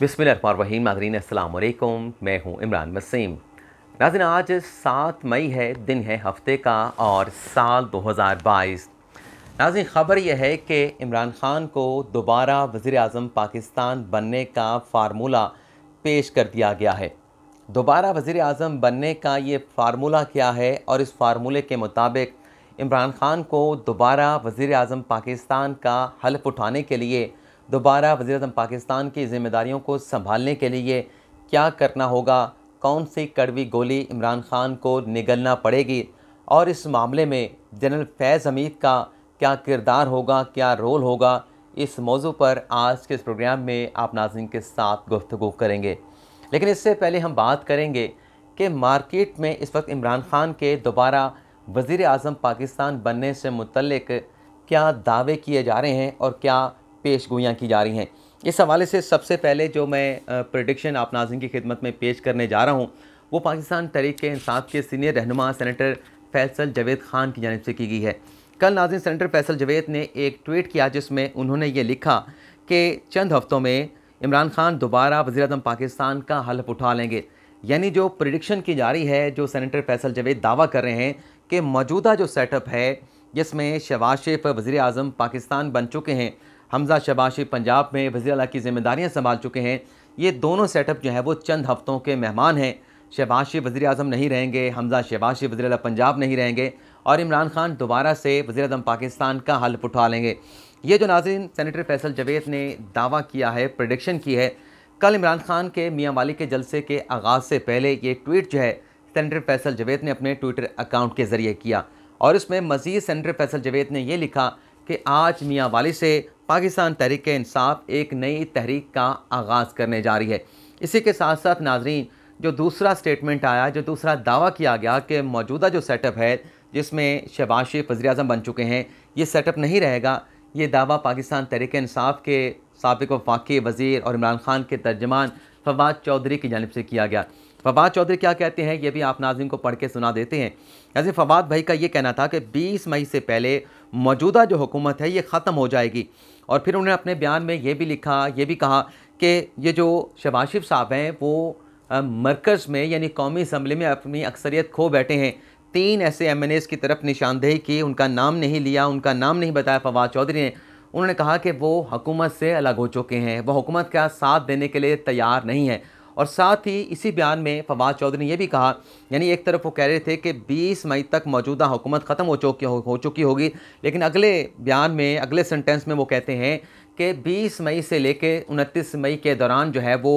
बिसमीम नाजरीन अल्लाम मैं हूं इमरान वसीम नाजिन आज सात मई है दिन है हफ्ते का और साल 2022 नाजिन ख़बर यह है कि इमरान ख़ान को दोबारा वज़ी अजम पाकिस्तान बनने का फार्मूला पेश कर दिया गया है दोबारा वज़ी अजम बनने का ये फार्मूला क्या है और इस फार्मूले के मुताबिक इमरान ख़ान को दोबारा वज़ी अजम पाकिस्तान का हल्फ उठाने के लिए दोबारा वजी अजम पाकिस्तान की जिम्मेदारियों को संभालने के लिए क्या करना होगा कौन सी कड़वी गोली इमरान खान को निगलना पड़ेगी और इस मामले में जनरल फैज़ हमीद का क्या किरदार होगा क्या रोल होगा इस मौजू पर आज के इस प्रोग्राम में आप नाजिन के साथ गुफ्तु करेंगे लेकिन इससे पहले हम बात करेंगे कि मार्केट में इस वक्त इमरान खान के दोबारा वज़ी अजम पाकिस्तान बनने से मुतलक क्या दावे किए जा रहे हैं और क्या पेश गोयाँ की जा रही हैं इस हवाले से सबसे पहले जो मैं प्रडिक्शन आप नाजिन की खिदमत में पेश करने जा रहा हूँ वो पाकिस्तान तहरीक इंसाफ के सीनियर रहनुमा सैनिटर फैसल जवेद खान की जानब से की गई है कल नाजिन सैनिटर फैसल जवेद ने एक ट्वीट किया जिसमें उन्होंने ये लिखा कि चंद हफ्तों में इमरान खान दोबारा वजी पाकिस्तान का हल्फ उठा लेंगे यानी जो प्रडिक्शन की जा रही है जो सैनिटर फैसल जवेद दावा कर रहे हैं कि मौजूदा जो सेटअप है जिसमें शहबाज शेफ वज़ी अजम पाकिस्तान बन चुके हैं हमजा शबाशी पंजाब में वजी अला की जिम्मेदारियाँ संभाल चुके हैं ये दोनों सेटअप जो है वो चंद हफ्तों के मेहमान हैं शहबाज वजी अजम नहीं रहेंगे हमजा शहबाज वजी अला पंजाब नहीं रहेंगे और इमरान खान दोबारा से वजी अजम पाकिस्तान का हल उठा लेंगे ये जो नाजिन सैनिटर फैसल जवेद ने दावा किया है प्रडिक्शन की है कल इमरान खान के मियाँ वाली के जलसे के आगाज़ से पहले ये ट्वीट जो है सेनेटर फैसल जवेद ने अपने ट्विटर अकाउंट के ज़रिए किया और इसमें मज़ीद सेनेटर फैसल जवेद ने यह लिखा कि आज मियाँ वाली से पाकिस्तान तहरीक इंसाफ एक नई तहरीक का आगाज़ करने जा रही है इसी के साथ साथ नाजरीन जो दूसरा स्टेटमेंट आया जो दूसरा दावा किया गया कि मौजूदा जो सेटअप है जिसमें शहबाज शरीफ वजी अजम बन चुके हैं ये सेटअप नहीं रहेगा ये दावा पाकिस्तान तहरीक इंसाफ के सबक वफाक वज़ी और इमरान खान के तर्जमान फवाद चौधरी की जानब से किया गया फवाद चौधरी क्या कहते हैं ये भी आप नाजिम को पढ़ के सुना देते हैं ऐसे फवाद भाई का ये कहना था कि 20 मई से पहले मौजूदा जो हुकूमत है ये ख़त्म हो जाएगी और फिर उन्होंने अपने बयान में ये भी लिखा ये भी कहा कि ये जो शबाशिफ साहब हैं वो मरकज़ में यानी कौमी असम्बली में अपनी अक्सरियत खो बैठे हैं तीन ऐसे एम की तरफ निशानदेही की उनका नाम नहीं लिया उनका नाम नहीं बताया फवाद चौधरी ने उन्होंने कहा कि वो हुकूमत से अलग हो चुके हैं वह हुकूमत का साथ देने के लिए तैयार नहीं है और साथ ही इसी बयान में फवाद चौधरी ने यह भी कहा यानी एक तरफ वो कह रहे थे कि 20 मई तक मौजूदा हुकूमत ख़त्म हो चुकी हो, चुकी होगी लेकिन अगले बयान में अगले सेंटेंस में वो कहते हैं कि 20 मई से लेके उनतीस मई के दौरान जो है वो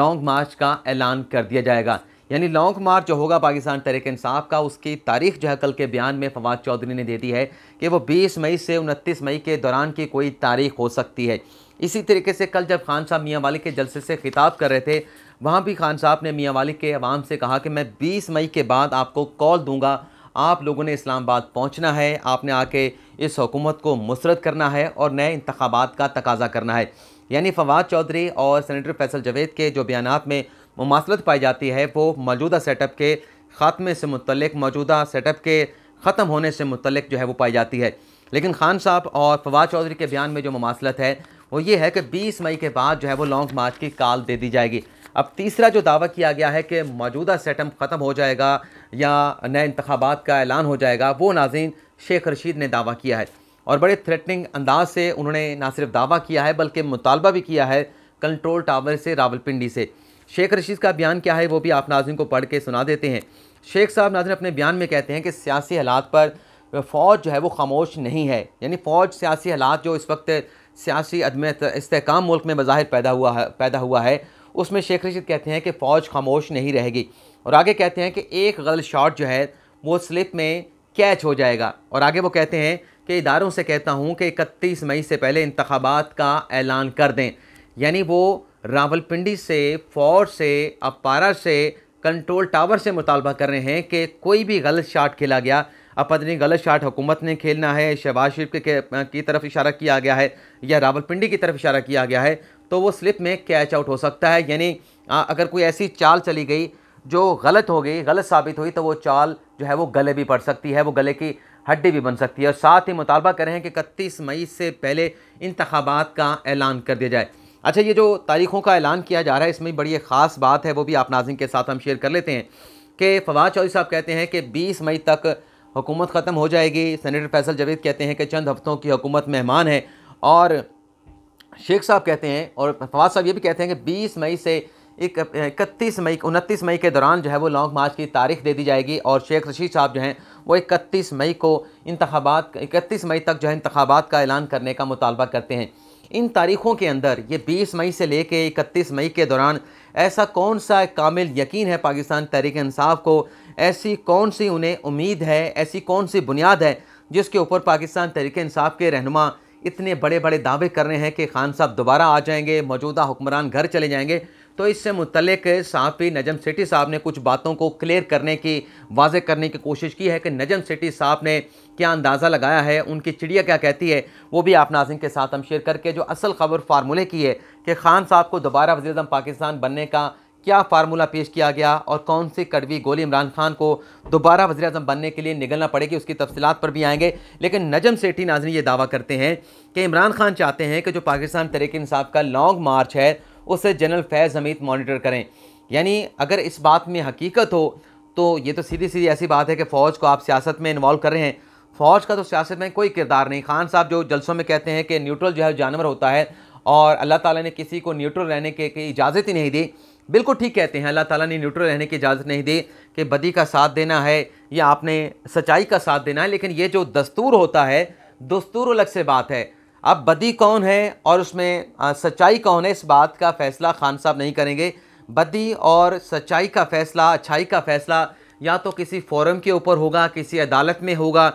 लॉन्ग मार्च का ऐलान कर दिया जाएगा यानी लॉन्ग मार्च जो होगा पाकिस्तान तहरीक इंसाफ का उसकी तारीख जो है कल के बयान में फवाद चौधरी ने दे दी है कि वो 20 मई से 29 मई के दौरान की कोई तारीख हो सकती है इसी तरीके से कल जब खान साहब मियाँ वालिक के जलसे से खिताब कर रहे थे वहाँ भी खान साहब ने मियाँ वालिक के अवाम से कहा कि मैं बीस मई के बाद आपको कॉल दूँगा आप लोगों ने इस्लामाबाद पहुँचना है आपने आके इस हुकूमत को मुसरत करना है और नए इंतबात का तकाजा करना है यानी फवाद चौधरी और सैनिटर फैसल जवेद के जो बयान में ममासलत पाई जाती है वो मौजूदा सेटअप के ख़ात्मे से मुतलक मौजूदा सेटअप के ख़त्म होने से मुतलक जो है वो पाई जाती है लेकिन खान साहब और फवाद चौधरी के बयान में जो ममासलत है वो ये है कि 20 मई के बाद जो है वो लॉन्ग मार्च की काल दे दी जाएगी अब तीसरा जो दावा किया गया है कि मौजूदा सेटम ख़त्म हो जाएगा या नए इंतबात का ऐलान हो जाएगा वो नाजीन शेख रशीद ने दावा किया है और बड़े थ्रेटनिंग अंदाज से उन्होंने ना सिर्फ दावा किया है बल्कि मुतालबा भी किया है कंट्रोल टावर से रावलपिंडी से शेख रशीद का बयान क्या है वो भी आप नाजिन को पढ़ के सुना देते हैं शेख साहब नाजिन अपने बयान में कहते हैं कि सियासी हालात पर फ़ौज जो है वो खामोश नहीं है यानी फ़ौज सियासी हालात जो इस वक्त सियासी अदम इसकाम मुल्क में बज़ाहिर पैदा हुआ है पैदा हुआ है उसमें शेख रशीद कहते हैं कि फ़ौज खामोश नहीं रहेगी और आगे कहते हैं कि एक गलत शॉट जो है वो स्लिप में कैच हो जाएगा और आगे वो कहते हैं कि इदारों से कहता हूँ कि इकतीस मई से पहले इंतबात का ऐलान कर दें यानी वो रावलपिंडी से फौज से अपारा से कंट्रोल टावर से मुतालबा कर रहे हैं कि कोई भी गलत शाट खेला गया अपनी गलत शाट हुकूमत ने खेलना है शहबाज शरीफ के की तरफ इशारा किया गया है या रावलपिंडी की तरफ इशारा किया गया है तो वो स्लिप में कैच आउट हो सकता है यानी अगर कोई ऐसी चाल चली गई जो गलत हो गई गलत साबित हुई तो वो चाल जो है वो गले भी पड़ सकती है वो गले की हड्डी भी बन सकती है और साथ ही मुतालबा कर रहे हैं कि इकतीस मई से पहले इंतबात का ऐलान कर दिया जाए अच्छा ये जो तारीखों का ऐलान किया जा रहा है इसमें बड़ी एक ख़ास बात है वो भी आप नाजिम के साथ हम शेयर कर लेते हैं कि फवाद चौधरी साहब कहते हैं कि बीस मई तक हुकूमत ख़त्म हो जाएगी सैनिटर फैसल जवेद कहते हैं कि चंद हफ्तों की हुकूमत मेहमान है और शेख साहब कहते हैं और फवाद साहब ये भी कहते हैं कि बीस मई से इकतीस मई उनतीस मई के दौरान जो है वो लॉन्ग मार्च की तारीख दे दी जाएगी और शेख रशीद साहब जो हैं वो इकतीस मई को इंतबात इकतीस मई तक जो है इंतबात का ऐलान करने का मुतालबा करते हैं इन तारीख़ों के अंदर ये 20 मई से लेके 31 मई के दौरान ऐसा कौन सा कामिल यकीन है पाकिस्तान तहरीक इंसाफ को ऐसी कौन सी उन्हें उम्मीद है ऐसी कौन सी बुनियाद है जिसके ऊपर पाकिस्तान तहरीक इंसाफ के रहनुमा इतने बड़े बड़े दावे कर रहे हैं कि खान साहब दोबारा आ जाएंगे मौजूदा हुक्मरान घर चले जाएंगे तो इससे मुतलक साफ़ी नजम सेठी साहब ने कुछ बातों को क्लियर करने की वाज करने की कोशिश की है कि नजम सेठी साहब ने क्या अंदाज़ा लगाया है उनकी चिड़िया क्या कहती है वो भी आप नाजिम के साथ हम शेयर करके जो असल खबर फार्मूले की है कि खान साहब को दोबारा वजीरम पाकिस्तान बनने का क्या फार्मूला पेश किया गया और कौन सी कड़वी गोली इमरान खान को दोबारा वजी अजम बनने के लिए निकलना पड़ेगी उसकी तफसीत पर भी आएंगे लेकिन नजम सेठी नाजनी ये दावा करते हैं कि इमरान खान चाहते हैं कि जो पाकिस्तान तरीके इंसाफ का लॉन्ग मार्च है उसे जनरल फैज़ हमीद मॉनिटर करें यानी अगर इस बात में हकीकत हो तो ये तो सीधी सीधी ऐसी बात है कि फ़ौज को आप सियासत में इन्वॉल्व कर रहे हैं फ़ौज का तो सियासत में कोई किरदार नहीं खान साहब जो जलसों में कहते हैं कि न्यूट्रल जो है जानवर होता है और अल्लाह ताला ने किसी को न्यूट्रल रहने के, की इजाज़त ही नहीं दी बिल्कुल ठीक कहते हैं अल्लाह ताला ने न्यूट्रल रहने की इजाज़त नहीं दी कि बदी का साथ देना है या आपने सच्चाई का साथ देना है लेकिन ये जो दस्तूर होता है दस्तूर अलग से बात है अब बदी कौन है और उसमें सच्चाई कौन है इस बात का फ़ैसला खान साहब नहीं करेंगे बदी और सच्चाई का फ़ैसला अच्छाई का फ़ैसला या तो किसी फोरम के ऊपर होगा किसी अदालत में होगा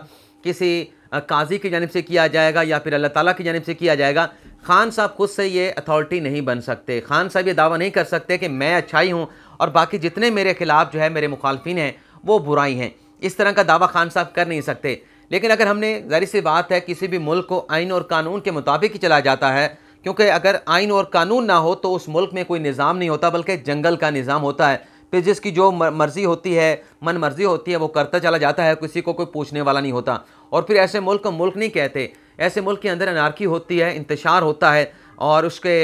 किसी काजी की जानब से किया जाएगा या फिर अल्लाह ताला की जानब से किया जाएगा खान साहब खुद से ये अथॉरिटी नहीं बन सकते खान साहब ये दावा नहीं कर सकते कि मैं अच्छाई हूँ और बाकी जितने मेरे खिलाफ जो है मेरे मुखालफी हैं वो बुराई हैं इस तरह का दावा खान साहब कर नहीं सकते लेकिन अगर हमने जारी सी बात है किसी भी मुल्क को आइन और कानून के मुताबिक ही चला जाता है क्योंकि अगर आइन और कानून ना हो तो उस मुल्क में कोई निज़ाम नहीं होता बल्कि जंगल का निज़ाम होता है फिर जिसकी जो मर्ज़ी होती है मन मर्ज़ी होती है वो करता चला जाता है किसी को कोई पूछने वाला नहीं होता और फिर ऐसे मुल्क को मुल्क नहीं कहते ऐसे मुल्क के अंदर अनारकी होती है इंतशार होता है और उसके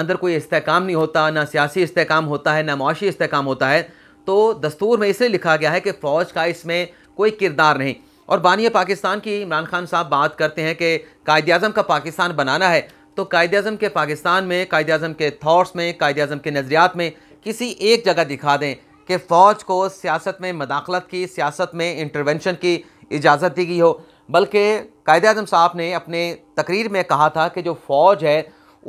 अंदर कोई इसकाम नहीं होता ना सियासी इसकाम होता है ना मुआशी इसकाम होता है तो दस्तूर में इसलिए लिखा गया है कि फ़ौज का इसमें कोई किरदार नहीं और बानिया पाकिस्तान की इमरान खान साहब बात करते हैं कि कायद अजम का पाकिस्तान बनाना है तो कायद अजम के पाकिस्तान में कायद अजम के थाट्स में कायद अजम के नज़रियात में किसी एक जगह दिखा दें कि फ़ौज को सियासत में मदाखलत की सियासत में इंटरवेंशन की इजाज़त दी गई हो बल्कि कायद अजम साहब ने अपने तकरीर में कहा था कि जो फ़ौज है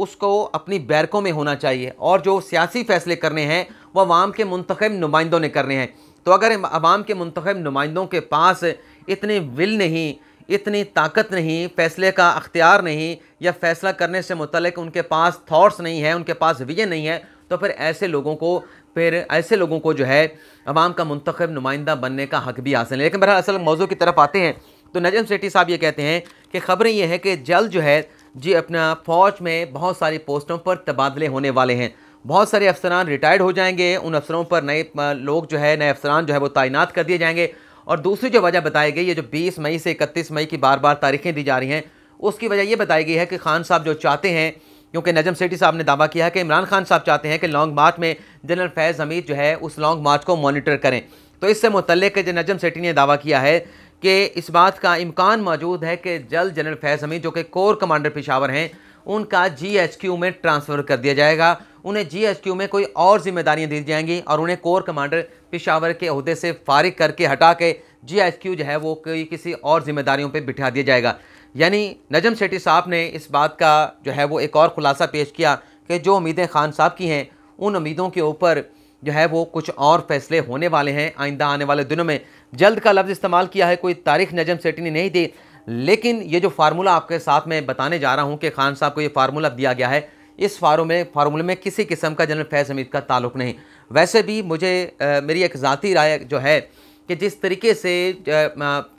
उसको अपनी बैरकों में होना चाहिए और जो सियासी फ़ैसले करने हैं वह अवाम के मंतखब नुमाइंदों ने करने हैं तो अगर अवाम के मंतखब नुमाइंदों के पास इतनी विल नहीं इतनी ताकत नहीं फैसले का अख्तियार नहीं या फैसला करने से मुतलक उनके पास थाट्स नहीं है उनके पास विजन नहीं है तो फिर ऐसे लोगों को फिर ऐसे लोगों को जो है आवाम का मंतखब नुमाइंदा बनने का हक भी हासिल है लेकिन बहर असल मौजू की तरफ आते हैं तो नजम सेठी साहब ये कहते हैं कि खबरें ये हैं कि जल्द जो है जी अपना फ़ौज में बहुत सारी पोस्टों पर तबादले होने वाले हैं बहुत सारे अफसरान रिटायर्ड हो जाएंगे उन अफसरों पर नए लोग जो है नए अफसरान जो है वो तैनात कर दिए जाएंगे और दूसरी जो वजह बताई गई है जो बीस मई से इकतीस मई की बार बार तारीखें दी जा रही हैं उसकी वजह ये बताई गई है कि खान साहब जो चाहते हैं क्योंकि नजम सेठी साहब ने दावा किया है कि इमरान खान साहब चाहते हैं कि लॉन्ग मार्च में जनरल फैज़ हमीद जो है उस लॉन्ग मार्च को मॉनिटर करें तो इससे मुतलक नजम सेठी ने दावा किया है कि इस बात का इम्कान मौजूद है कि जल्द जनरल फैज़ हमीद जो कि कोर कमांडर पेशावर हैं उनका जी में ट्रांसफ़र कर दिया जाएगा उन्हें जी में कोई और जिम्मेदारियाँ दी जाएंगी और उन्हें कोर कमांडर पिशावर के अहदे से फारिग करके हटा के जी जो है वो कोई किसी और जिम्मेदारियों पर बिठा दिया जाएगा यानी नजम सेठी साहब ने इस बात का जो है वो एक और खुलासा पेश किया कि जो उम्मीदें खान साहब की हैं उन उम्मीदों के ऊपर जो है वो कुछ और फैसले होने वाले हैं आइंदा आने वाले दिनों में जल्द का लफ्ज़ इस्तेमाल किया है कोई तारीख नजम सेठी ने नहीं दी लेकिन ये जो फार्मूला आपके साथ में बताने जा रहा हूँ कि खान साहब को ये फार्मूला दिया गया है इस फारो में फार्मूले में किसी किस्म का जनरल फैज़ हमीद का ताल्लुक नहीं वैसे भी मुझे आ, मेरी एक ज़ाती राय जो है कि जिस तरीके से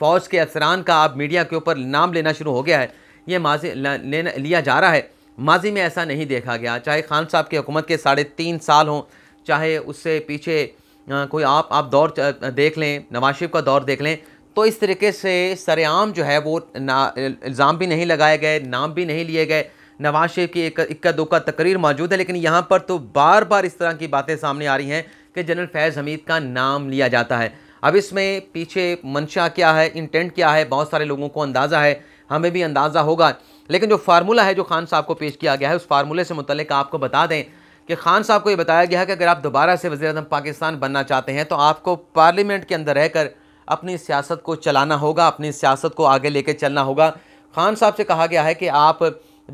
फ़ौज के अफसरान का आप मीडिया के ऊपर नाम लेना शुरू हो गया है ये माजी लेना लिया जा रहा है माजी में ऐसा नहीं देखा गया चाहे खान साहब की हुकूमत के साढ़े तीन साल हों चाहे उससे पीछे आ, कोई आप आप दौर देख लें नवाज शरीफ का दौर देख लें तो इस तरीके से सरेआम जो है वो ना इल्ज़ाम भी नहीं लगाए गए नाम भी नहीं लिए गए नवाज शरीफ की एक इक्का दुक्का तकरीर मौजूद है लेकिन यहाँ पर तो बार बार इस तरह की बातें सामने आ रही हैं कि जनरल फैज़ हमीद का नाम लिया जाता है अब इसमें पीछे मंशा क्या है इंटेंट क्या है बहुत सारे लोगों को अंदाज़ा है हमें भी अंदाज़ा होगा लेकिन जो फार्मूला है जो खान साहब को पेश किया गया है उस फार्मूले से मुतलक आपको बता दें कि खान साहब को ये बताया गया है कि अगर आप दोबारा से वजी पाकिस्तान बनना चाहते हैं तो आपको पार्लियामेंट के अंदर रहकर अपनी सियासत को चलाना होगा अपनी सियासत को आगे लेके चलना होगा खान साहब से कहा गया है कि आप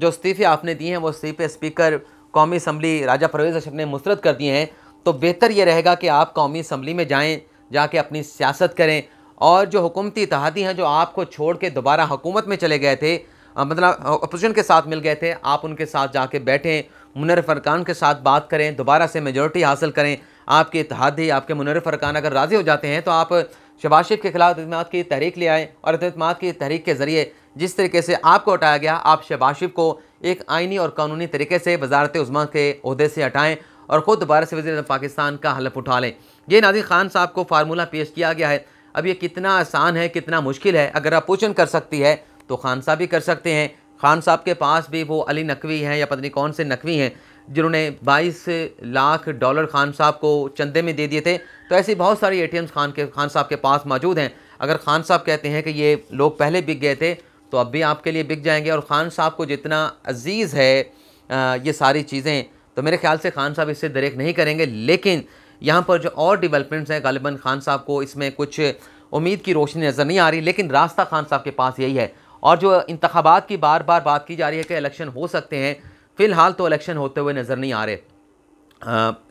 जो इस्तीफ़े आपने दिए हैं वो इस्तीफ़े स्पीकर कौमी असम्बली राजा परवेज़ अशरफ ने मुस्रद कर दिए हैं तो बेहतर ये रहेगा कि आप कौमी असम्बली में जाएँ जाके अपनी सियासत करें और जो हुकूमती इतिहादी हैं जो आपको छोड़ के दोबारा हुकूमत में चले गए थे मतलब अपोजिशन के साथ मिल गए थे आप उनके साथ जाके बैठें मुनर फरकान के साथ बात करें दोबारा से मेजोरिटी हासिल करें आपके इतिहादी आपके मुनर फरकान अगर राज़ी हो जाते हैं तो आप शबाज शरीफ के खिलाफ इकदाम की तहरीक ले आए और इकदाम की तहरीक के ज़रिए जिस तरीके से आपको हटाया गया आप शबाज शरीफ को एक आइनी और कानूनी तरीके से वजारत उजमा के अहदे से हटाएँ और ख़ुद दोबारा से वजी पाकिस्तान का हलफ उठा लें यह नाजिर खान साहब को फार्मूला पेश किया गया है अब ये कितना आसान है कितना मुश्किल है अगर आप पूछन कर सकती है तो खान साहब भी कर सकते हैं खान साहब के पास भी वो अली नकवी हैं या पत्नी कौन से नकवी हैं जिन्होंने 22 लाख डॉलर खान साहब को चंदे में दे दिए थे तो ऐसे बहुत सारे ए खान के खान साहब के पास मौजूद हैं अगर खान साहब कहते हैं कि ये लोग पहले बिक गए थे तो अब भी आपके लिए बिक जाएंगे और ख़ान साहब को जितना अजीज़ है ये सारी चीज़ें तो मेरे ख्याल से खान साहब इससे दरेक नहीं करेंगे लेकिन यहाँ पर जो और डेवलपमेंट्स हैं गालिबा खान साहब को इसमें कुछ उम्मीद की रोशनी नज़र नहीं आ रही लेकिन रास्ता खान साहब के पास यही है और जो इंतबात की बार बार बात की जा रही है कि इलेक्शन हो सकते हैं फ़िलहाल तो इलेक्शन होते हुए नज़र नहीं आ रहे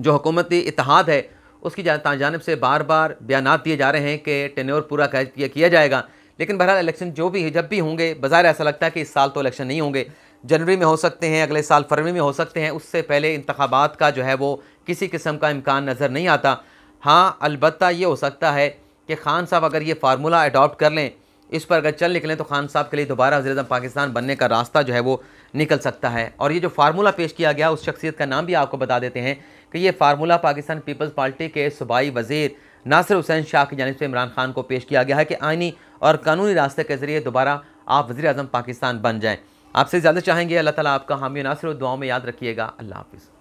जो हुकूमती इतिहाद है उसकी जानब से बार बार बयान दिए जा रहे हैं कि टेन्योर पूरा किया जाएगा लेकिन बहरहाल इलेक्शन जो भी जब भी होंगे बाज़ार ऐसा लगता है कि इस साल तो इलेक्शन नहीं होंगे जनवरी में हो सकते हैं अगले साल फरवरी में हो सकते हैं उससे पहले इंतबात का जो है वो किसी किस्म का इम्कान नज़र नहीं आता हाँ अलबत् ये हो सकता है कि खान साहब अगर ये फार्मूला अडॉप्ट कर लें इस पर अगर चल निकलें तो खान साहब के लिए दोबारा वजी पाकिस्तान बनने का रास्ता जो है वो निकल सकता है और ये जो फार्मूला पेश किया गया उस शख्सियत का नाम भी आपको बता देते हैं कि ये फार्मूला पाकिस्तान पीपल्स पार्टी के सूबाई वजीर नासिर हुसैन शाह की जानब से इमरान खान को पेश किया गया है कि आइनी और कानूनी रास्ते के ज़रिए दोबारा आप वजी पाकिस्तान बन जाएँ आपसे ज़्यादा चाहेंगे अल्लाह ताली आपका हामी नासिर दुआओं में याद रखिएगा अल्लाह हाफिज़